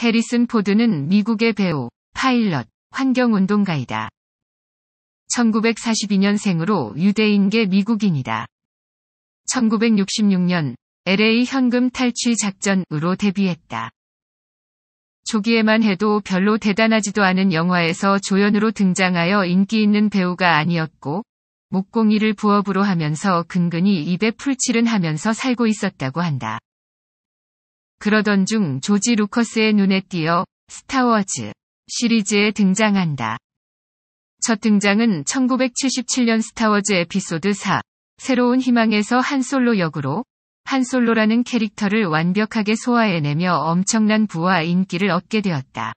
해리슨 포드는 미국의 배우, 파일럿, 환경운동가이다. 1942년생으로 유대인계 미국인이다. 1966년 LA 현금 탈취 작전으로 데뷔했다. 조기에만 해도 별로 대단하지도 않은 영화에서 조연으로 등장하여 인기 있는 배우가 아니었고, 목공이를 부업으로 하면서 근근히 입에 풀칠은 하면서 살고 있었다고 한다. 그러던 중 조지 루커스의 눈에 띄어 스타워즈 시리즈에 등장한다. 첫 등장은 1977년 스타워즈 에피소드 4 새로운 희망에서 한솔로 역으로 한솔로라는 캐릭터를 완벽하게 소화해내며 엄청난 부와 인기를 얻게 되었다.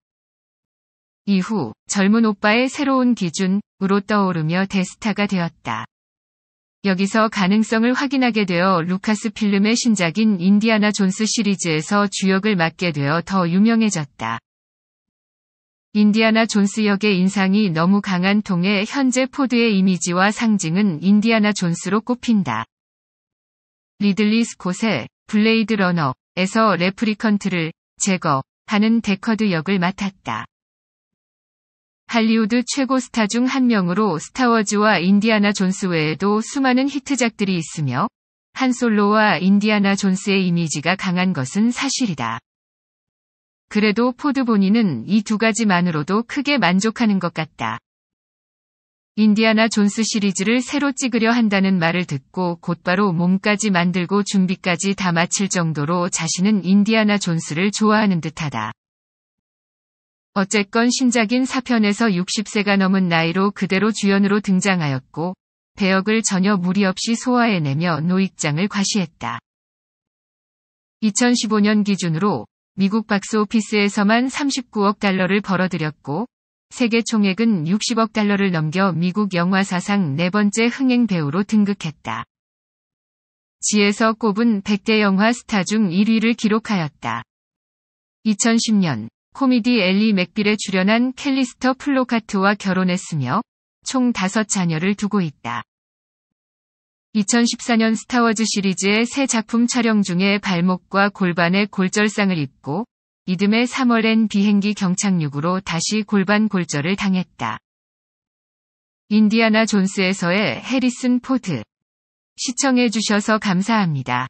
이후 젊은 오빠의 새로운 기준으로 떠오르며 대스타가 되었다. 여기서 가능성을 확인하게 되어 루카스 필름의 신작인 인디아나 존스 시리즈에서 주역을 맡게 되어 더 유명해졌다. 인디아나 존스 역의 인상이 너무 강한 통에 현재 포드의 이미지와 상징은 인디아나 존스로 꼽힌다. 리들리 스콧의 블레이드 러너에서 레프리컨트를 제거하는 데커드 역을 맡았다. 할리우드 최고 스타 중 한 명으로 스타워즈와 인디아나 존스 외에도 수많은 히트작들이 있으며 한솔로와 인디아나 존스의 이미지가 강한 것은 사실이다. 그래도 포드 본인은 이 두 가지만으로도 크게 만족하는 것 같다. 인디아나 존스 시리즈를 새로 찍으려 한다는 말을 듣고 곧바로 몸까지 만들고 준비까지 다 마칠 정도로 자신은 인디아나 존스를 좋아하는 듯하다. 어쨌건 신작인 4편에서 60세가 넘은 나이로 그대로 주연으로 등장하였고 배역을 전혀 무리 없이 소화해내며 노익장을 과시했다. 2015년 기준으로 미국 박스오피스에서만 39억 달러를 벌어들였고 세계 총액은 60억 달러를 넘겨 미국 영화 사상 네 번째 흥행 배우로 등극했다. 지에서 꼽은 100대 영화 스타 중 1위를 기록하였다. 2010년 코미디 엘리 맥빌에 출연한 캘리스터 플로카트와 결혼했으며 총 5자녀를 두고 있다. 2014년 스타워즈 시리즈의 새 작품 촬영 중에 발목과 골반에 골절상을 입고 이듬해 3월엔 비행기 경착륙으로 다시 골반 골절을 당했다. 인디아나 존스에서의 해리슨 포드. 시청해주셔서 감사합니다.